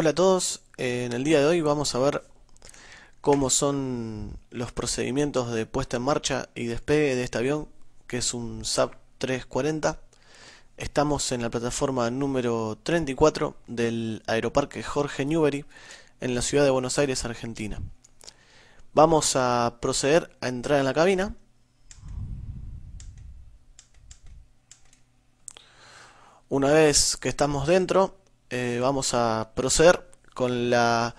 Hola a todos, eh, en el día de hoy vamos a ver cómo son los procedimientos de puesta en marcha y despegue de este avión, que es un SAP 340. Estamos en la plataforma número 34 del Aeroparque Jorge Newbery en la ciudad de Buenos Aires, Argentina. Vamos a proceder a entrar en la cabina. Una vez que estamos dentro, eh, vamos a proceder con la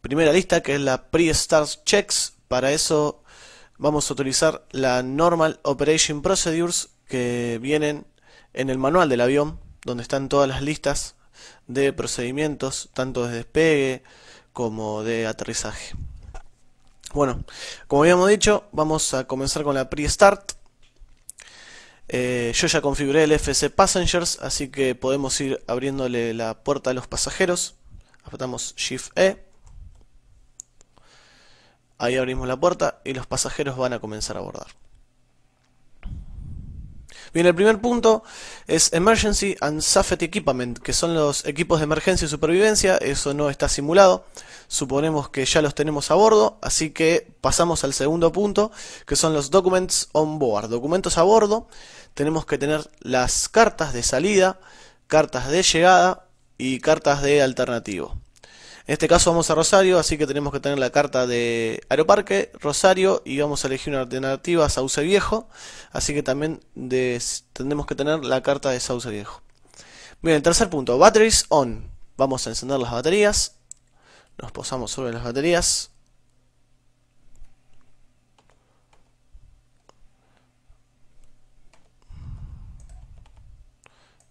primera lista que es la pre-start checks. Para eso vamos a utilizar la normal operation procedures que vienen en el manual del avión, donde están todas las listas de procedimientos, tanto de despegue como de aterrizaje. Bueno, como habíamos dicho, vamos a comenzar con la pre-start. Eh, yo ya configuré el FC Passengers, así que podemos ir abriéndole la puerta a los pasajeros. Apretamos Shift E. Ahí abrimos la puerta y los pasajeros van a comenzar a abordar. Bien, el primer punto es Emergency and Safety Equipment, que son los equipos de emergencia y supervivencia, eso no está simulado, suponemos que ya los tenemos a bordo, así que pasamos al segundo punto, que son los Documents on Board, documentos a bordo, tenemos que tener las cartas de salida, cartas de llegada y cartas de alternativo. En este caso vamos a Rosario, así que tenemos que tener la carta de Aeroparque, Rosario y vamos a elegir una alternativa Sauce Viejo, así que también tendremos que tener la carta de Sauce Viejo. Bien, tercer punto, batteries on. Vamos a encender las baterías. Nos posamos sobre las baterías.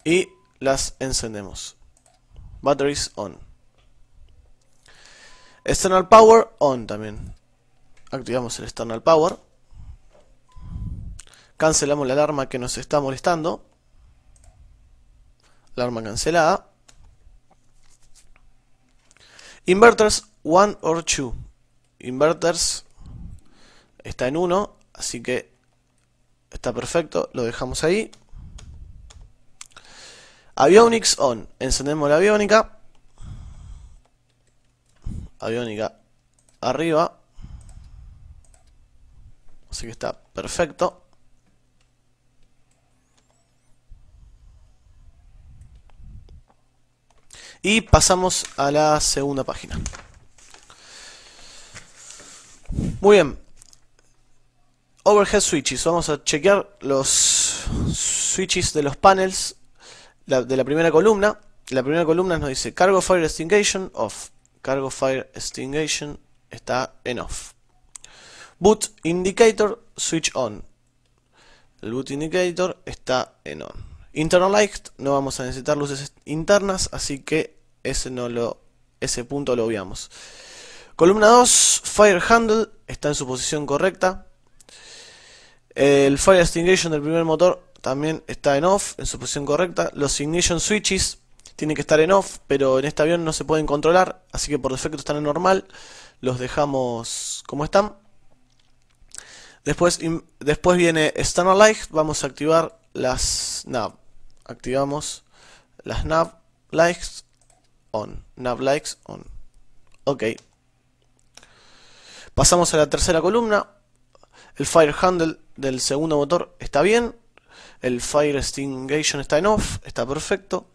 Y las encendemos. Batteries on. External Power on también. Activamos el External Power. Cancelamos la alarma que nos está molestando. Alarma cancelada. Inverters 1 or 2. Inverters está en 1, así que está perfecto. Lo dejamos ahí. Avionics on. Encendemos la aviónica aviónica arriba. Así que está perfecto. Y pasamos a la segunda página. Muy bien. Overhead switches. Vamos a chequear los switches de los panels de la primera columna. La primera columna nos dice Cargo Fire of Off. Cargo Fire Extinguisher está en off. Boot Indicator Switch On. El Boot Indicator está en on. Internal Light no vamos a necesitar luces internas, así que ese, no lo, ese punto lo obviamos. Columna 2, Fire Handle está en su posición correcta. El Fire Extinguisher del primer motor también está en off, en su posición correcta. Los Ignition Switches tienen que estar en off, pero en este avión no se pueden controlar, así que por defecto están en normal, los dejamos como están. Después, después viene Standard Light, vamos a activar las nav. Activamos las nav lights on. Nav likes on. Ok. Pasamos a la tercera columna. El fire handle del segundo motor está bien. El fire stingation está en off, está perfecto.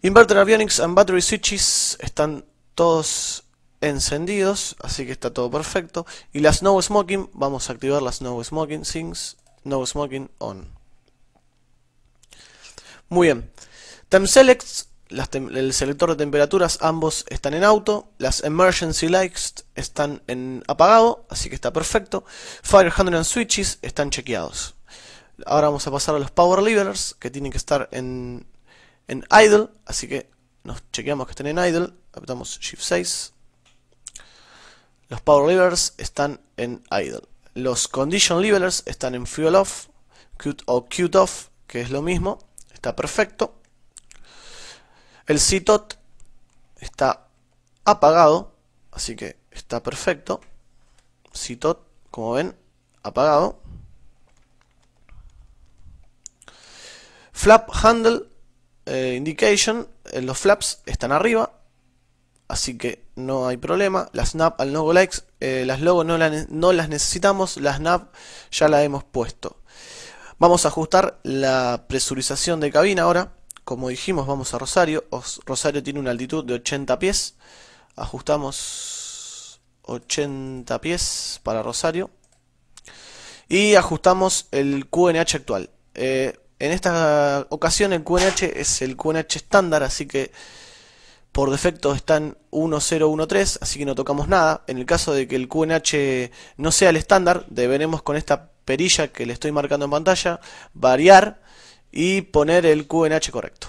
Inverter Avionics and Battery Switches están todos encendidos, así que está todo perfecto. Y las No Smoking, vamos a activar las No Smoking Things, No Smoking On. Muy bien. Time Selects, el selector de temperaturas, ambos están en auto. Las Emergency Lights están en apagado, así que está perfecto. Fire Handling Switches están chequeados. Ahora vamos a pasar a los Power Levelers, que tienen que estar en en idle, así que nos chequeamos que estén en idle, apretamos shift 6. Los power levers están en idle. Los condition levelers están en fuel off o cute off, que es lo mismo, está perfecto. El CTOT está apagado, así que está perfecto. CTOT, como ven, apagado. Flap handle eh, indication, eh, los flaps están arriba, así que no hay problema. Las snap al logo likes, eh, las logo no, las necesitamos, las snap ya la hemos puesto. Vamos a ajustar la presurización de cabina ahora. Como dijimos, vamos a Rosario. Rosario tiene una altitud de 80 pies. Ajustamos 80 pies para Rosario. Y ajustamos el QNH actual. En esta ocasión el QNH es el QNH estándar, así que por defecto están 1013, así que no tocamos nada. En el caso de que el QNH no sea el estándar, deberemos con esta perilla que le estoy marcando en pantalla, variar y poner el QNH correcto.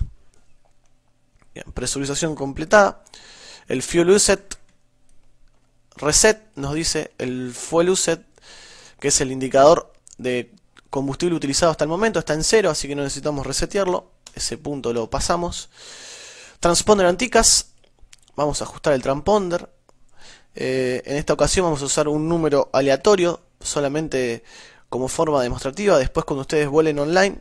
Bien, presurización completada. El fuel uset reset nos dice el fuel uset, que es el indicador de combustible utilizado hasta el momento está en cero, así que no necesitamos resetearlo. Ese punto lo pasamos. Transponder anticas. Vamos a ajustar el transponder. Eh, en esta ocasión vamos a usar un número aleatorio, solamente como forma demostrativa. Después cuando ustedes vuelen online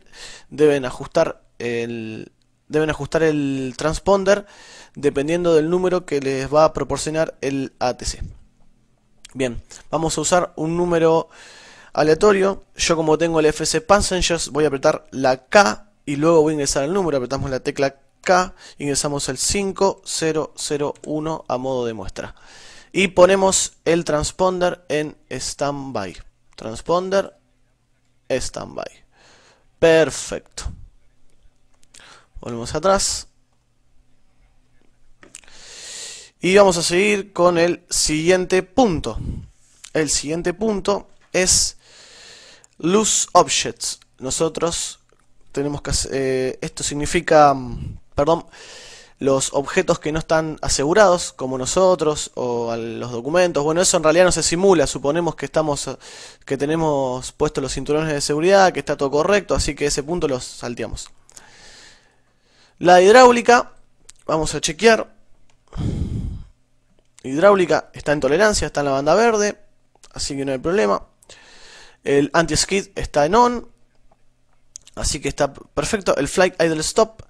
deben ajustar el, deben ajustar el transponder dependiendo del número que les va a proporcionar el ATC. Bien, vamos a usar un número aleatorio. Yo como tengo el FC Passengers voy a apretar la K y luego voy a ingresar el número. Apretamos la tecla K, ingresamos el 5001 a modo de muestra. Y ponemos el transponder en standby. Transponder standby. Perfecto. Volvemos atrás. Y vamos a seguir con el siguiente punto. El siguiente punto es Loose Objects. Nosotros tenemos que... hacer, eh, esto significa... Mm, perdón. Los objetos que no están asegurados, como nosotros, o los documentos. Bueno, eso en realidad no se simula. Suponemos que estamos, eh, que tenemos puestos los cinturones de seguridad, que está todo correcto, así que ese punto los salteamos. La hidráulica, vamos a chequear. Hidráulica está en tolerancia, está en la banda verde, así que no hay problema. El anti-skid está en on. Así que está perfecto. El flight idle stop.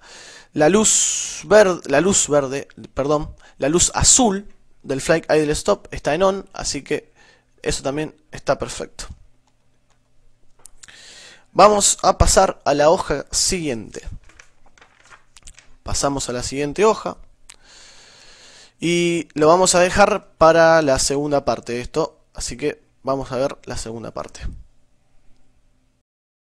La luz verde. La luz verde. Perdón. La luz azul del flight idle stop está en on. Así que eso también está perfecto. Vamos a pasar a la hoja siguiente. Pasamos a la siguiente hoja. Y lo vamos a dejar para la segunda parte de esto. Así que vamos a ver la segunda parte.